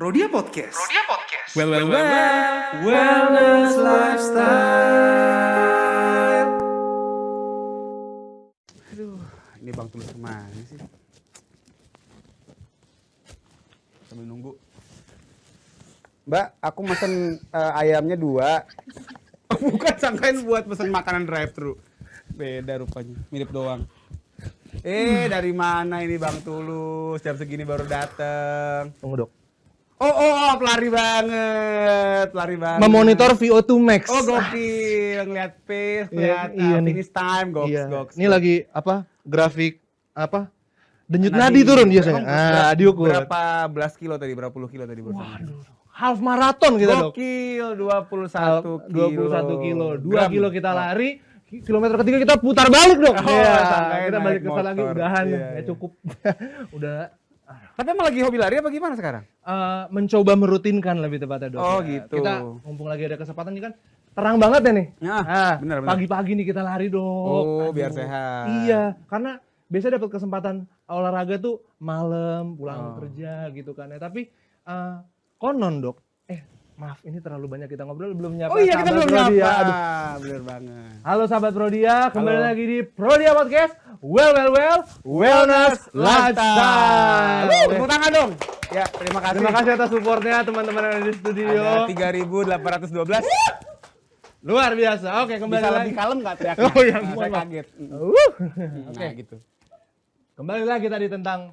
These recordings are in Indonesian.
Rodia Podcast. Rodia Podcast. Well, well, well. well. Wellness Lifestyle. Aduh, ini Bang Tulus kemana sih? Sambil nunggu. Mbak, aku mesen uh, ayamnya dua. Bukan sangkain buat pesen makanan drive thru. Beda rupanya, mirip doang. Eh, dari mana ini Bang Tulus? Jam segini baru dateng. Tunggu dok Oh, oh, oh, pelari banget, pelari banget. Memonitor VO2 max. Oh, gokil, ngeliat pace, iya, ngeliat ah, iya, uh, finish time, goks, iya. goks. Ini lagi apa? Grafik apa? Denyut nadi, nadi turun biasanya. Ah, diukur. Berapa belas kilo tadi? Berapa puluh kilo tadi? Waduh. Half maraton kita dok. Gokil, 21 kilo. 21 kilo. 2 Gram. kilo kita oh. lari, kilometer ketiga kita putar balik dok. Oh, yeah. kita balik ke sana lagi udahan yeah, ya yeah. cukup. Udah tapi emang lagi hobi lari apa gimana sekarang? Uh, mencoba merutinkan lebih tepatnya dok. Oh ya, gitu. Kita mumpung lagi ada kesempatan ini kan terang banget ya nih. Nah, ah, bener, Pagi-pagi nih kita lari dok. Oh Aduh. biar sehat. Iya karena biasanya dapat kesempatan olahraga tuh malam pulang oh. kerja gitu kan ya. Tapi uh, konon dok, eh maaf ini terlalu banyak kita ngobrol belum nyapa. Oh iya kita belum Prodia. Ya. nyapa. Aduh. Bener banget. Halo sahabat Prodia, ya. kembali Halo. lagi di Prodia ya Podcast. Well well well, wellness lifestyle. Tepuk tangan dong. Ya, terima kasih. Terima kasih atas supportnya teman-teman yang ada di studio. Ada 3812. Luar biasa. Oke, kembali Bisa lagi. lebih kalem nggak teriaknya? Oh, yang nah, saya kaget. Uh. Oke, okay. nah, gitu. Kembali lagi tadi tentang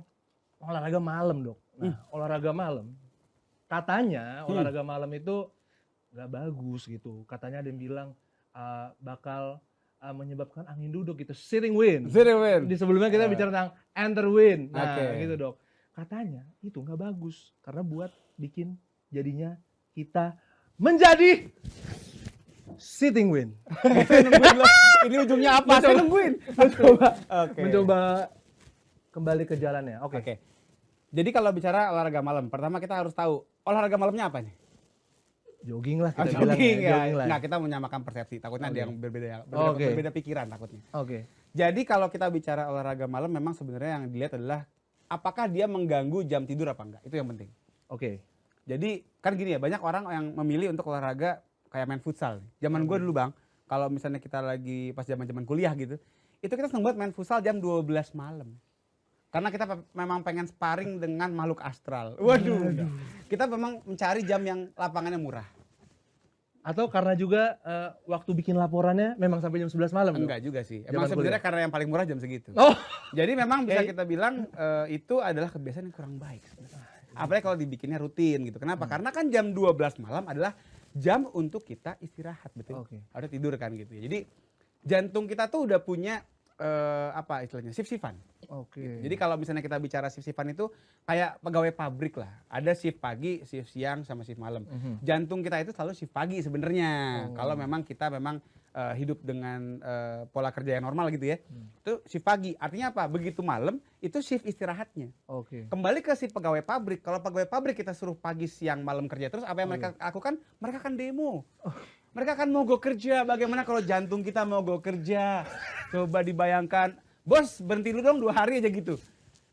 olahraga malam, Dok. Nah, hmm. olahraga malam katanya hmm. olahraga malam itu nggak bagus gitu. Katanya ada yang bilang uh, bakal uh, menyebabkan angin duduk gitu, sitting wind. Sitting wind. Di sebelumnya kita uh. bicara tentang enter wind. Nah, okay. gitu, Dok. Katanya itu nggak bagus karena buat bikin jadinya kita menjadi sitting wind. Ini ujungnya apa? Sitting wind. Mencoba, okay. mencoba kembali ke jalannya. Oke. Okay. Okay. Jadi kalau bicara olahraga malam, pertama kita harus tahu olahraga malamnya apa nih? Jogging lah oh, kita oh, jogging, ya. Jogging lah. Nah, kita menyamakan persepsi. Takutnya okay. ada yang berbeda, berbeda, okay. berbeda pikiran takutnya. Oke. Okay. Jadi kalau kita bicara olahraga malam memang sebenarnya yang dilihat adalah apakah dia mengganggu jam tidur apa enggak. Itu yang penting. Oke. Okay. Jadi kan gini ya, banyak orang yang memilih untuk olahraga kayak main futsal. Zaman okay. gue dulu, Bang, kalau misalnya kita lagi pas zaman-zaman kuliah gitu, itu kita seneng banget main futsal jam 12 malam. Karena kita memang pengen sparring dengan makhluk astral. Waduh. Iya, iya. Kita memang mencari jam yang lapangannya murah. Atau karena juga uh, waktu bikin laporannya memang sampai jam 11 malam? Enggak dong? juga sih. Emang Jaman sebenarnya karena yang paling murah jam segitu. Oh. Jadi memang bisa kita bilang uh, itu adalah kebiasaan yang kurang baik. Apalagi kalau dibikinnya rutin gitu. Kenapa? Hmm. Karena kan jam 12 malam adalah jam untuk kita istirahat betul. Okay. Ada tidur kan gitu. Ya. Jadi jantung kita tuh udah punya uh, apa istilahnya shift-shiftan. Oke. Okay. Jadi kalau misalnya kita bicara shift-shiftan itu kayak pegawai pabrik lah. Ada shift pagi, shift siang sama shift malam. Mm -hmm. Jantung kita itu selalu shift pagi sebenarnya. Oh. Kalau memang kita memang uh, hidup dengan uh, pola kerja yang normal gitu ya. Hmm. Itu shift pagi. Artinya apa? Begitu malam itu shift istirahatnya. Oke. Okay. Kembali ke shift pegawai pabrik. Kalau pegawai pabrik kita suruh pagi, siang, malam kerja terus apa yang oh, mereka iya. lakukan? Mereka akan demo. Oh mereka akan mogok kerja. Bagaimana kalau jantung kita mogok kerja? Coba dibayangkan, bos berhenti dulu dong dua hari aja gitu.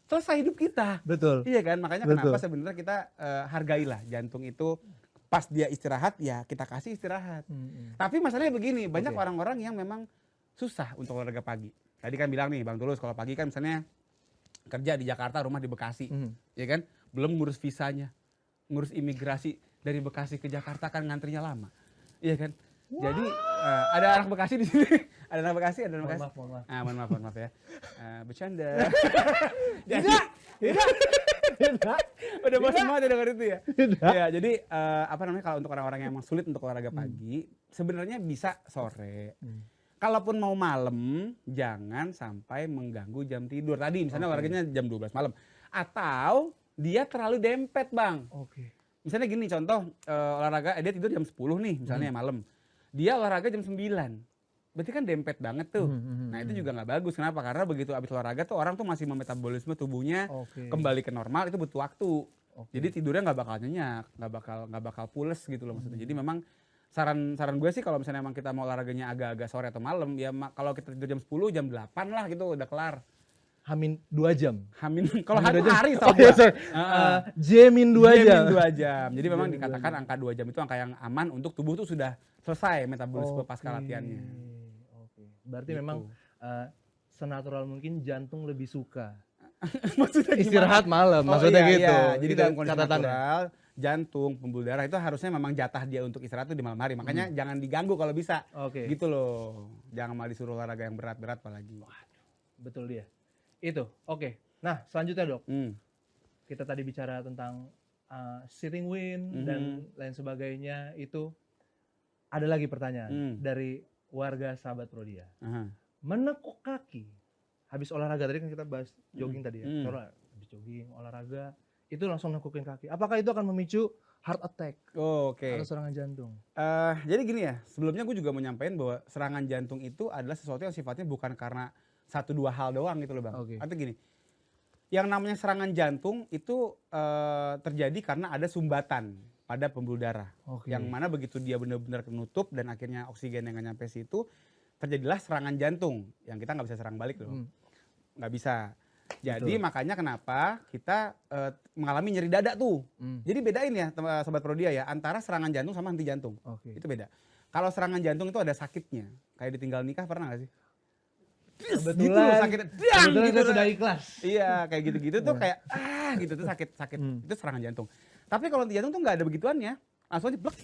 Selesai hidup kita. Betul. Iya kan, makanya Betul. kenapa sebenarnya kita uh, hargailah jantung itu pas dia istirahat ya kita kasih istirahat. Hmm. Tapi masalahnya begini, banyak orang orang-orang yang memang susah untuk olahraga pagi. Tadi kan bilang nih Bang Tulus kalau pagi kan misalnya kerja di Jakarta, rumah di Bekasi, hmm. ya kan? Belum ngurus visanya, ngurus imigrasi dari Bekasi ke Jakarta kan ngantrinya lama Iya kan? Wow. Jadi uh, ada anak Bekasi di sini. ada anak Bekasi, ada anak Bekasi. Maaf, maaf, maaf. Ah, mohon maaf, mohon maaf ya. Uh, bercanda. tidak, tidak, tidak. Udah bosan banget ya dengar itu ya. Tidak. Ya, jadi uh, apa namanya kalau untuk orang-orang yang emang sulit untuk olahraga hmm. pagi, sebenarnya bisa sore. Hmm. Kalaupun mau malam, jangan sampai mengganggu jam tidur. Tadi misalnya okay. olahraganya jam 12 malam. Atau dia terlalu dempet, Bang. Oke. Okay misalnya gini contoh uh, olahraga eh, dia tidur jam 10 nih misalnya hmm. malam dia olahraga jam 9 berarti kan dempet banget tuh hmm, hmm, hmm nah itu hmm. juga nggak bagus kenapa karena begitu habis olahraga tuh orang tuh masih memetabolisme tubuhnya okay. kembali ke normal itu butuh waktu okay. jadi tidurnya nggak bakal nyenyak nggak bakal nggak bakal pules gitu loh maksudnya hmm. jadi memang saran saran gue sih kalau misalnya emang kita mau olahraganya agak-agak sore atau malam ya kalau kita tidur jam 10 jam 8 lah gitu udah kelar Hamin dua jam. Hamin kalau hari hari sama. Oh, iya, Uh, uh, jamin dua jam. dua jam. Jadi memang jamin dikatakan dikatakan angka dua jam itu angka yang aman untuk tubuh itu sudah selesai metabolisme okay. pasca latihannya. Oke. Okay. Berarti gitu. memang uh, senatural mungkin jantung lebih suka. maksudnya istirahat malam, oh, maksudnya iya, gitu. Iya. Jadi dalam kondisi natural, jantung, pembuluh darah itu harusnya memang jatah dia untuk istirahat itu di malam hari. Makanya hmm. jangan diganggu kalau bisa. Oke. Okay. Gitu loh. Jangan malah disuruh olahraga yang berat-berat apalagi. Waduh. Betul dia. Itu. Oke. Okay. Nah, selanjutnya, Dok. Hmm. Kita tadi bicara tentang uh, eh, sitting win -hmm. dan lain sebagainya itu ada lagi pertanyaan mm. dari warga sahabat Rodia Uh -huh. Menekuk kaki habis olahraga tadi kan kita bahas hmm. jogging mm. tadi ya. Mm. Karena habis jogging, olahraga itu langsung nekukin kaki. Apakah itu akan memicu heart attack? Oh, Oke. Okay. Atau serangan jantung? Uh, jadi gini ya, sebelumnya gue juga menyampaikan bahwa serangan jantung itu adalah sesuatu yang sifatnya bukan karena satu dua hal doang gitu loh bang. Okay. Atau gini, yang namanya serangan jantung itu uh, terjadi karena ada sumbatan pada pembuluh darah. Okay. Yang mana begitu dia benar-benar menutup dan akhirnya oksigen yang nyampe situ terjadilah serangan jantung yang kita nggak bisa serang balik loh. Hmm. Nggak hmm. bisa. Jadi Betul. makanya kenapa kita uh, mengalami nyeri dada tuh. Hmm. Jadi bedain ya eh, sobat Prodia ya antara serangan jantung sama henti jantung. Okay. Itu beda. Kalau serangan jantung itu ada sakitnya. Kayak ditinggal nikah pernah gak sih? Gitu kebetulan, gitu sakit kebetulan gitu sudah ikhlas iya kayak gitu-gitu tuh iya. kayak ah gitu tuh sakit sakit hmm. itu serangan jantung tapi kalau jantung tuh nggak ada begituannya langsung aja blek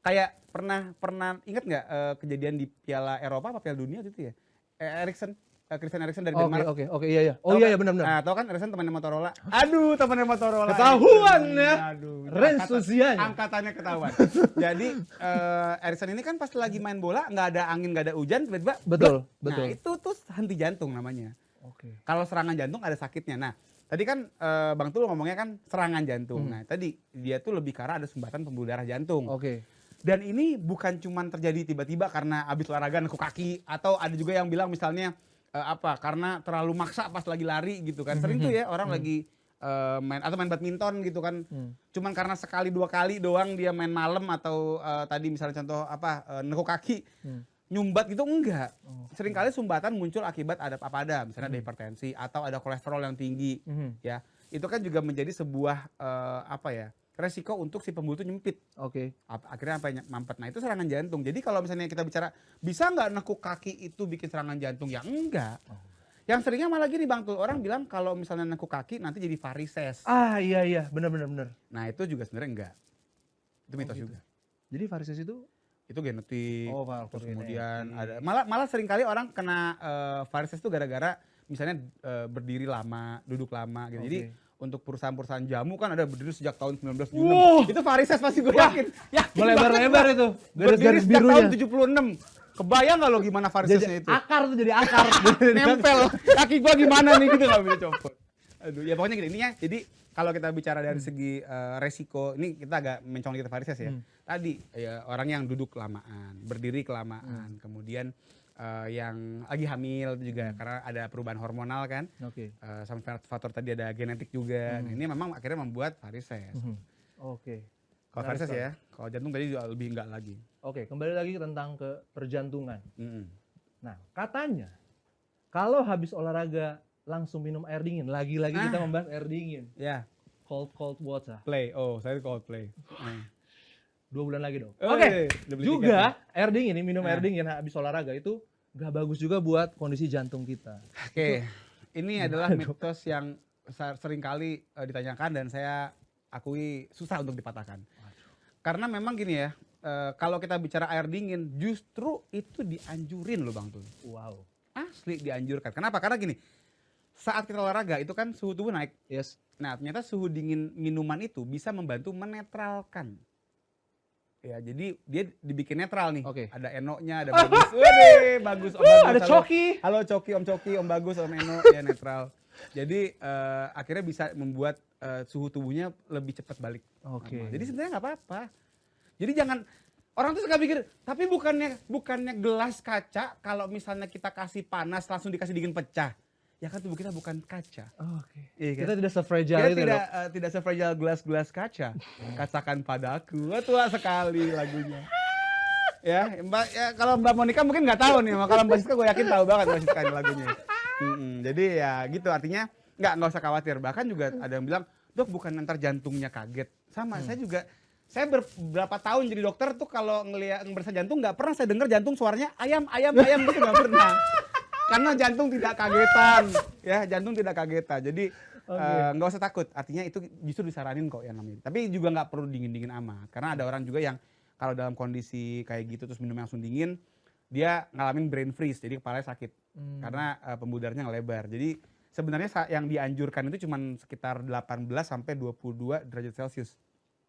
kayak pernah pernah inget nggak uh, kejadian di Piala Eropa apa Piala Dunia gitu ya eh, Erikson Eh, Christian Eriksen dari Denmark. Oke, oke, okay, oke, iya iya. Oh tau iya kan? iya benar benar. Nah, tau kan Eriksen temannya Motorola. Aduh, temannya Motorola. Ketahuan ya. Aduh. Ren Angkatannya ketahuan. Jadi uh, Eriksen ini kan pas lagi main bola nggak ada angin, nggak ada hujan tiba-tiba Betul, blok. betul. Nah, itu tuh henti jantung namanya. Oke. Okay. Kalau serangan jantung ada sakitnya. Nah, tadi kan uh, Bang Tulu ngomongnya kan serangan jantung. Hmm. Nah, tadi dia tuh lebih karena ada sumbatan pembuluh darah jantung. Oke. Okay. Dan ini bukan cuma terjadi tiba-tiba karena habis olahraga nekuk kaki atau ada juga yang bilang misalnya uh, apa karena terlalu maksa pas lagi lari gitu kan sering tuh ya hmm. orang hmm. lagi uh, main atau main badminton gitu kan hmm. cuman karena sekali dua kali doang dia main malam atau uh, tadi misalnya contoh apa uh, neko kaki hmm. nyumbat gitu enggak oh. seringkali sumbatan muncul akibat ada apa ada misalnya hmm. ada hipertensi atau ada kolesterol yang tinggi hmm. ya itu kan juga menjadi sebuah uh, apa ya resiko untuk si pembuluh itu nyempit. Oke. Okay. Akhirnya apa mampet. Nah itu serangan jantung. Jadi kalau misalnya kita bicara bisa nggak nekuk kaki itu bikin serangan jantung? Ya enggak. Oh. Yang seringnya malah gini Bang Tul, orang bilang kalau misalnya nekuk kaki nanti jadi varises. Ah iya iya, benar benar benar. Nah itu juga sebenarnya enggak. Itu oh, mitos oh, gitu. juga. Jadi varises itu itu genetik. Oh, terus kemudian ada malah malah sering kali orang kena uh, varises itu gara-gara misalnya uh, berdiri lama, duduk lama gitu. Okay. Jadi untuk perusahaan-perusahaan jamu kan ada berdiri sejak tahun 1976. Wow. Itu varises pasti gue yakin. Ya, yakin melebar-lebar itu. Garis-garis sejak Tahun 76. Kebayang gak lo gimana varisesnya itu? Akar tuh jadi akar. Nempel. Kaki gua gimana nih gitu gak bisa copot. Aduh, ya pokoknya gini, ya. jadi kalau kita bicara dari segi uh, resiko, ini kita agak mencongkel kita varises ya. Hmm. Tadi ya orang yang duduk kelamaan, berdiri kelamaan, hmm. kemudian uh, yang lagi hamil juga hmm. karena ada perubahan hormonal kan. Oke. Okay. Uh, eh, sama faktor tadi ada genetik juga. Nah, hmm. ini memang akhirnya membuat varises. Hmm. Oke. Okay. Kalau varises ya, kalau jantung tadi juga lebih enggak lagi. Oke, okay, kembali lagi tentang ke perjantungan. Hmm. Nah, katanya kalau habis olahraga langsung minum air dingin. Lagi-lagi ah. kita membahas air dingin. Ya. Yeah. Cold cold water. Play. Oh, saya cold play. Hmm. dua bulan lagi dong. Oh, Oke. Okay. Iya, iya. juga tiketnya. air dingin ini minum nah. air dingin habis olahraga itu gak bagus juga buat kondisi jantung kita. Oke. Okay. Ini adalah mitos yang sering kali eh, ditanyakan dan saya akui susah untuk dipatahkan. Karena memang gini ya, eh, kalau kita bicara air dingin justru itu dianjurin loh Bang Tun. Wow. Asli dianjurkan. Kenapa? Karena gini, saat kita olahraga itu kan suhu tubuh naik. Yes. Nah, ternyata suhu dingin minuman itu bisa membantu menetralkan Ya, jadi dia dibikin netral nih. Okay. Ada Eno-nya, ada Bagus. Wede, Bagus, Om Bagus. Ada Choki Coki. Halo Coki, Om Coki, Om Bagus, Om Eno, ya netral. Jadi uh, akhirnya bisa membuat uh, suhu tubuhnya lebih cepat balik. Oke. Okay. Jadi sebenarnya nggak apa-apa. Jadi jangan orang tuh suka pikir, tapi bukannya bukannya gelas kaca kalau misalnya kita kasih panas langsung dikasih dingin pecah ya kan tubuh kita bukan kaca. Oh, Oke. Okay. Iya, kan? Kita tidak sefragile Tidak uh, tidak sefragile gelas-gelas kaca. Katakan padaku, Oh, tua sekali lagunya. ya, Mbak ya, kalau Mbak Monica mungkin nggak tahu nih, kalau Mbak Siska gue yakin tahu banget Mbak Siska ini lagunya. Mm -mm. Jadi ya gitu artinya nggak nggak usah khawatir. Bahkan juga ada yang bilang, "Dok, bukan nanti jantungnya kaget." Sama, hmm. saya juga saya beberapa tahun jadi dokter tuh kalau ngelihat ngebersa jantung nggak pernah saya dengar jantung suaranya ayam ayam ayam gitu nggak pernah karena jantung tidak kagetan ya jantung tidak kagetan jadi eh, nggak okay. uh, usah takut artinya itu justru disaranin kok yang namanya tapi juga nggak perlu dingin dingin amat karena ada orang juga yang kalau dalam kondisi kayak gitu terus minum langsung dingin dia ngalamin brain freeze jadi kepala sakit hmm. karena uh, pembudarnya ngelebar jadi sebenarnya yang dianjurkan itu cuma sekitar 18 sampai 22 derajat celcius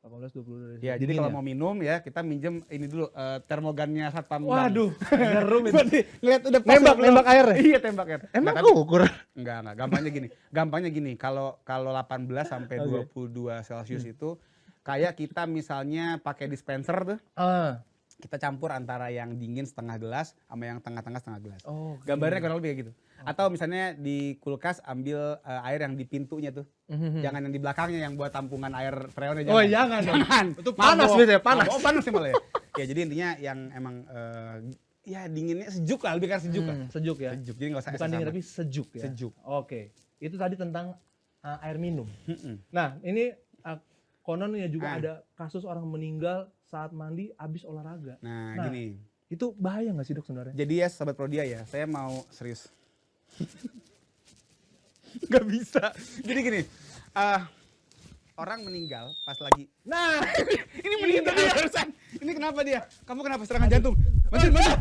18 20 dari Ya, jadi kalau ya? mau minum ya kita minjem ini dulu uh, termogannya Satpam. Waduh, ngerum itu. Lihat udah tembak-tembak nembak air. Iya, tembak air. Emang nah, aku ukur. Enggak, enggak. Gampangnya gini. Gampangnya gini, kalau kalau 18 sampai okay. 22 Celcius hmm. itu kayak kita misalnya pakai dispenser tuh. Uh kita campur antara yang dingin setengah gelas sama yang tengah-tengah setengah gelas. Oh, okay. Gambarnya kurang lebih kayak gitu. Okay. Atau misalnya di kulkas ambil uh, air yang di pintunya tuh. Mm-hmm. Jangan yang di belakangnya yang buat tampungan air freonnya jangan. Oh, jangan. Jangan. Itu panas biasanya, panas. Oh, panas sih malah ya. ya jadi intinya yang emang uh, ya dinginnya sejuk lah, lebih kan sejuk hmm, lah. Sejuk ya. Sejuk. Jadi gak usah Bukan dingin tapi sejuk ya. Sejuk. Oke. Okay. Itu tadi tentang uh, air minum. Nah, ini uh, kononnya juga ah. ada kasus orang meninggal saat mandi abis olahraga. Nah, nah gini. Itu bahaya nggak sih dok sebenarnya? Jadi ya sahabat Prodia ya, saya mau serius. gak bisa. Jadi gini, uh, orang meninggal pas lagi. Nah, ini meninggal dia barusan. Ini kenapa dia? Kamu kenapa serangan jantung? Masih, masih.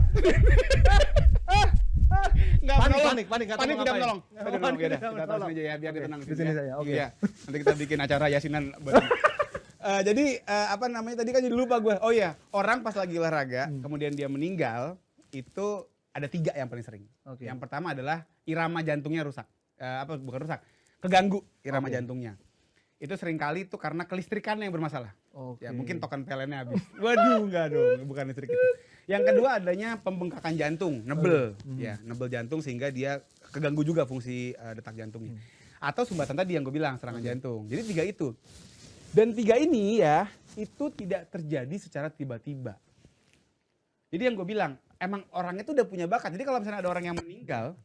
Enggak panik, panik, panik, panik, panik tidak menolong. Tidak menolong. Ya udah, kita aja ya biar dia tenang di sini saja. Oke. Nanti kita bikin acara yasinan uh, jadi uh, apa namanya tadi kan jadi lupa gue. Oh iya, orang pas lagi olahraga hmm. kemudian dia meninggal itu ada tiga yang paling sering. Okay. Yang pertama adalah irama jantungnya rusak. Uh, apa bukan rusak? Keganggu irama okay. jantungnya. Itu sering kali itu karena kelistrikannya yang bermasalah. Okay. Ya mungkin token pelennya habis. Waduh, enggak dong, bukan listrik itu. Yang kedua adanya pembengkakan jantung, nebel. Hmm. Ya, nebel jantung sehingga dia keganggu juga fungsi uh, detak jantungnya. Hmm. Atau sumbatan tadi yang gue bilang, serangan hmm. jantung. Jadi tiga itu. Dan tiga ini ya, itu tidak terjadi secara tiba-tiba. Jadi yang gue bilang, emang orangnya itu udah punya bakat. Jadi kalau misalnya ada orang yang meninggal,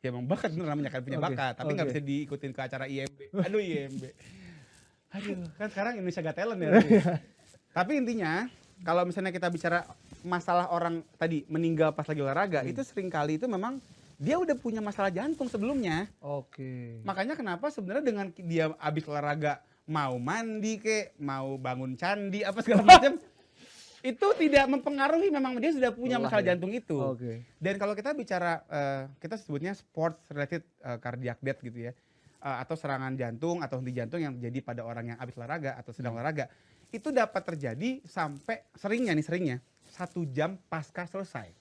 ya emang bakat bener namanya kan punya okay. bakat, tapi nggak okay. bisa diikutin ke acara IMB. Aduh IMB. Aduh, kan sekarang Indonesia gak Talent ya. Iya. tapi intinya, kalau misalnya kita bicara masalah orang tadi meninggal pas lagi olahraga, hmm. itu kali itu memang dia udah punya masalah jantung sebelumnya. Oke. Okay. Makanya kenapa sebenarnya dengan dia habis olahraga mau mandi ke, mau bangun candi apa segala macam itu tidak mempengaruhi memang dia sudah punya Lelah, masalah ya? jantung itu. Okay. Dan kalau kita bicara uh, kita sebutnya sport related uh, cardiac death gitu ya. Uh, atau serangan jantung atau henti jantung yang terjadi pada orang yang habis olahraga atau sedang hmm. olahraga itu dapat terjadi sampai seringnya nih seringnya satu jam pasca selesai.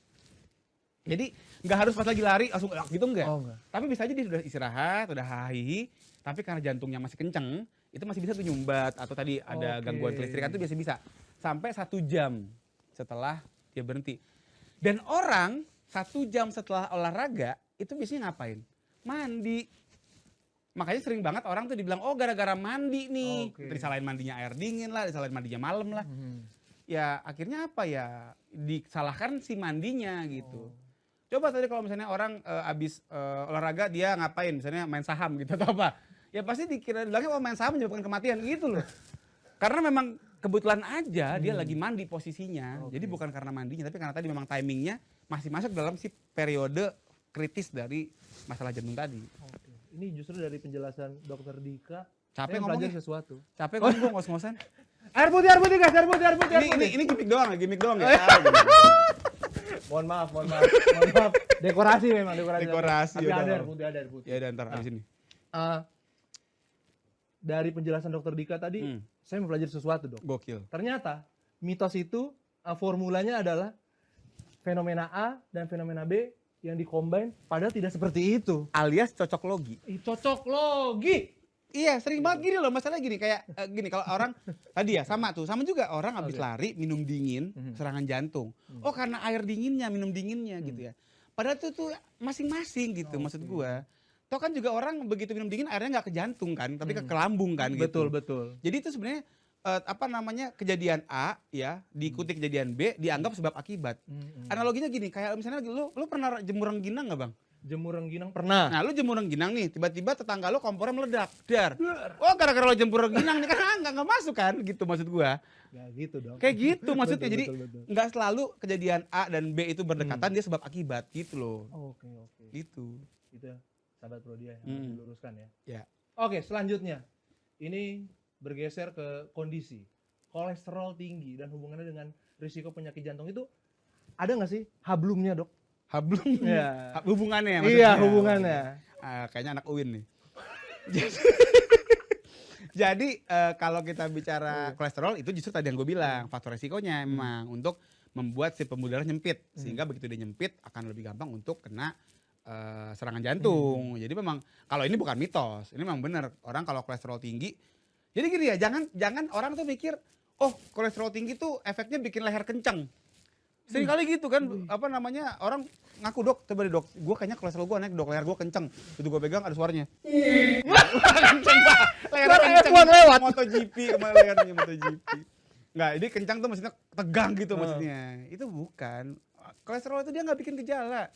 Jadi nggak harus pas lagi lari langsung gitu enggak. Oh, enggak. Tapi bisa aja dia sudah istirahat, sudah hahihi, tapi karena jantungnya masih kenceng, itu masih bisa tuh nyumbat atau tadi ada okay. gangguan kelistrikan itu biasa bisa sampai satu jam setelah dia berhenti dan orang satu jam setelah olahraga itu biasanya ngapain mandi makanya sering banget orang tuh dibilang oh gara-gara mandi nih okay. disalahin mandinya air dingin lah disalahin mandinya malam lah hmm. ya akhirnya apa ya disalahkan si mandinya gitu oh. coba tadi kalau misalnya orang uh, eh, abis uh, eh, olahraga dia ngapain misalnya main saham gitu atau apa ya pasti dikira lagi oh main saham menyebabkan kematian gitu loh. Karena memang kebetulan aja hmm. dia lagi mandi posisinya. Okay. Jadi bukan karena mandinya tapi karena tadi memang timingnya masih masuk dalam si periode kritis dari masalah jantung tadi. Okay. Ini justru dari penjelasan dokter Dika Capek ngomong sesuatu. Capek ngomong gue ngos-ngosan. Air putih, air putih, guys, air putih, air putih. Ini, ini, ini gimmick doang, ya, gimmick doang ya. mohon maaf, mohon maaf, mohon maaf. Dekorasi memang, dekorasi. Dekorasi. Tapi ada air putih, ada air putih. Ya, ada ntar, nah. abis ini. Uh, dari penjelasan dokter Dika tadi, hmm. saya mempelajari sesuatu dok. Gokil. Ternyata mitos itu uh, formulanya adalah fenomena A dan fenomena B yang dikombin padahal tidak seperti itu. Alias cocok logi. Eh, cocok logi. Iya, sering banget gini loh. Masalah gini kayak uh, gini kalau orang tadi ya sama tuh, sama juga orang habis okay. lari minum dingin, mhm. serangan jantung. Mhm. Oh, karena air dinginnya, minum dinginnya hmm gitu mhm. ya. Padahal tuh tuh masing-masing gitu oh, maksud okay. gua. Toh kan juga orang begitu minum dingin airnya nggak ke jantung kan, tapi hmm. ke lambung kan betul, gitu. Betul, betul. Jadi itu sebenarnya uh, apa namanya kejadian A ya diikuti hmm. kejadian B dianggap sebab akibat. Hmm. hmm. Analoginya gini, kayak misalnya lu lu pernah jemur rengginang nggak bang? Jemur rengginang pernah. Nah lu jemur rengginang nih, tiba-tiba tetangga lu kompornya meledak, dar. Oh gara-gara lo jemur rengginang nih kan nggak nggak masuk kan, gitu maksud gua. Gak ya, gitu dong. Kayak gitu maksudnya, betul, jadi nggak selalu kejadian A dan B itu berdekatan hmm. dia sebab akibat gitu loh. Oke oh, oke. Okay, okay. Gitu. gitu ya sahabat Prodia yang hmm. diluruskan ya. Ya. Oke, selanjutnya ini bergeser ke kondisi kolesterol tinggi dan hubungannya dengan risiko penyakit jantung itu ada nggak sih hablumnya dok? Hablum? Ya. Hubungannya maksudnya? Iya hubungannya. Uh, kayaknya anak Uin nih. Jadi uh, kalau kita bicara iya. kolesterol itu justru tadi yang gue bilang iya. faktor risikonya hmm. memang hmm. untuk membuat si pembuluh darah nyempit hmm. sehingga begitu dia nyempit akan lebih gampang untuk kena uh, serangan jantung. Hmm. Jadi memang kalau ini bukan mitos, ini memang benar orang kalau kolesterol tinggi. Jadi gini ya, jangan jangan orang tuh mikir, oh kolesterol tinggi tuh efeknya bikin leher kencang. Sering kali gitu kan, hmm. apa namanya orang ngaku dok, coba dok, gue kayaknya kolesterol gue naik dok, leher gue kenceng, itu gue pegang ada suaranya. kenceng pak, leher kenceng. lewat. MotoGP kemarin lehernya MotoGP. Nggak, ini kencang tuh maksudnya tegang gitu maksudnya. Itu bukan. Kolesterol itu dia nggak bikin gejala.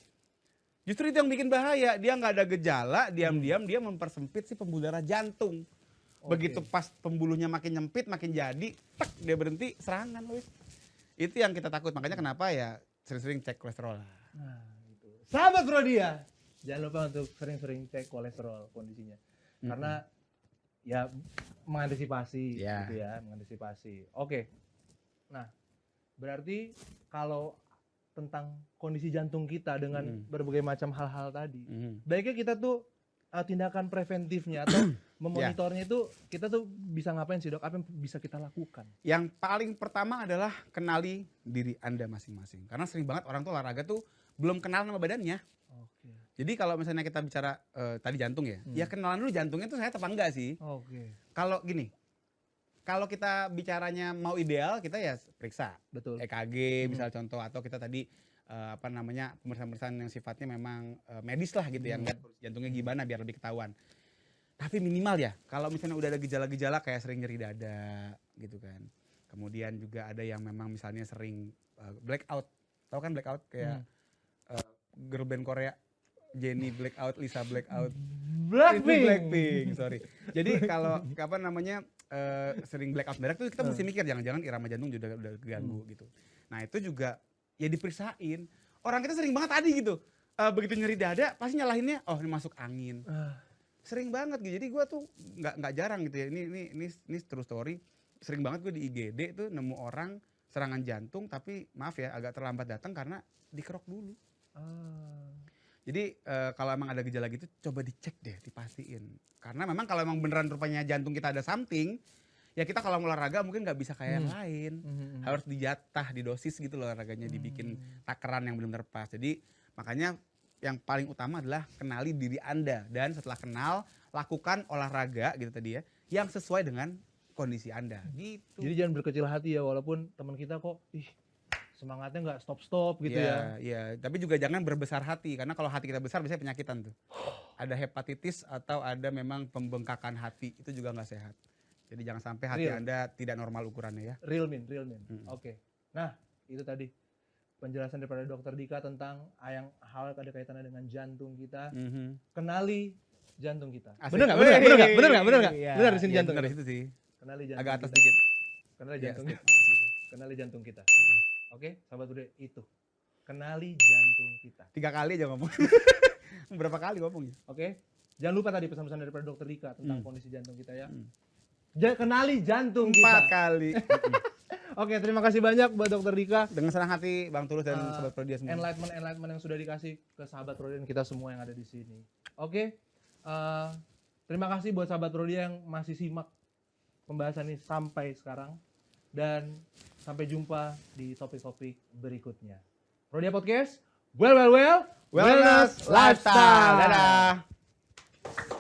Justru itu yang bikin bahaya. Dia nggak ada gejala, diam-diam hmm. dia mempersempit si pembuluh darah jantung. Okay. Begitu pas pembuluhnya makin nyempit, makin jadi, tek dia berhenti serangan, Luis. Itu yang kita takut. Makanya kenapa ya sering-sering cek kolesterol. Nah, gitu. Sahabat dia. jangan lupa untuk sering-sering cek kolesterol kondisinya. hmm Karena ya mengantisipasi yeah. gitu ya, mengantisipasi. Oke. Okay. Nah, berarti kalau tentang kondisi jantung kita dengan mm. berbagai macam hal-hal tadi. Mm. Baiknya kita tuh uh, tindakan preventifnya atau ya. memonitornya yeah. itu kita tuh bisa ngapain sih dok? Apa yang bisa kita lakukan? Yang paling pertama adalah kenali diri anda masing-masing. Karena sering banget orang tuh olahraga tuh belum kenal nama badannya. Oke. Okay. Jadi kalau misalnya kita bicara uh, tadi jantung ya, hmm. ya kenalan dulu jantungnya tuh saya apa enggak sih? Oke. Okay. Kalau gini, kalau kita bicaranya mau ideal kita ya periksa betul EKG hmm. misal contoh atau kita tadi uh, apa namanya pemeriksaan-pemeriksaan yang sifatnya memang uh, medis lah gitu ya, hmm. ya jantungnya gimana biar lebih ketahuan tapi minimal ya kalau misalnya udah ada gejala-gejala kayak sering nyeri dada gitu kan kemudian juga ada yang memang misalnya sering uh, blackout tau kan blackout kayak hmm. uh, girl band Korea Jenny blackout Lisa blackout Blackpink Blackpink sorry jadi kalau apa namanya sering eh, sering blackout mendadak tuh kita hmm. mesti mikir jangan-jangan irama jantung juga udah ganggu hmm. gitu. Nah itu juga ya diperiksain. Orang kita sering banget tadi gitu. Uh, begitu nyeri dada pasti nyalahinnya oh ini masuk angin. Uh. Sering banget gitu. Jadi gue tuh nggak nggak jarang gitu ya. Ini ini ini ini true story. Sering banget gue di IGD tuh nemu orang serangan jantung tapi maaf ya agak terlambat datang karena dikerok dulu. Uh. Jadi uh, kalau emang ada gejala gitu coba dicek deh, dipastiin. Karena memang kalau emang beneran rupanya jantung kita ada something, ya kita kalau olahraga mungkin nggak bisa kayak hmm. yang lain. Hmm, hmm, hmm. Harus dijatah, didosis gitu loh olahraganya, hmm. dibikin takaran yang belum terpas. Jadi makanya yang paling utama adalah kenali diri Anda dan setelah kenal lakukan olahraga gitu tadi ya yang sesuai dengan kondisi Anda gitu. Jadi jangan berkecil hati ya walaupun teman kita kok ih semangatnya nggak stop stop gitu yeah, ya. Iya, yeah. tapi juga jangan berbesar hati karena kalau hati kita besar biasanya penyakitan tuh. Ada hepatitis atau ada memang pembengkakan hati itu juga nggak sehat. Jadi jangan sampai hati real. anda tidak normal ukurannya ya. Real min, real min. Hmm. Oke, okay. nah itu tadi penjelasan daripada dokter Dika tentang yang hal ada kaitannya dengan jantung kita. Mm -hmm. Kenali jantung kita. Asik. Bener nggak? Bener nggak? Bener nggak? Bener nggak? Bener nggak? Iya. Bener, bener, bener di sini ya, jantung. Bener itu sih. Kenali jantung. Agak atas kita. dikit. Kenali iya, jantung. Ya, yes, bener Kenali jantung kita. Oke, okay? sahabat budaya itu. Kenali jantung kita. Tiga kali aja ngomong. Berapa kali ngomongnya? Oke. Okay? Jangan lupa tadi pesan-pesan dari dokter Rika tentang hmm. kondisi jantung kita ya. Hmm. kenali jantung Empat kita. Empat kali. Oke, okay, terima kasih banyak buat Dokter Rika. Dengan senang hati Bang Tulus dan uh, sahabat eh, Prodia semua. Enlightenment enlightenment yang sudah dikasih ke sahabat Prodia dan kita semua yang ada di sini. Oke. Okay? Uh, eh, terima kasih buat sahabat Prodia yang masih simak pembahasan ini sampai sekarang dan sampai jumpa di topik-topik berikutnya. Rodia Podcast, well, well, well, wellness, wellness lifestyle. Dadah.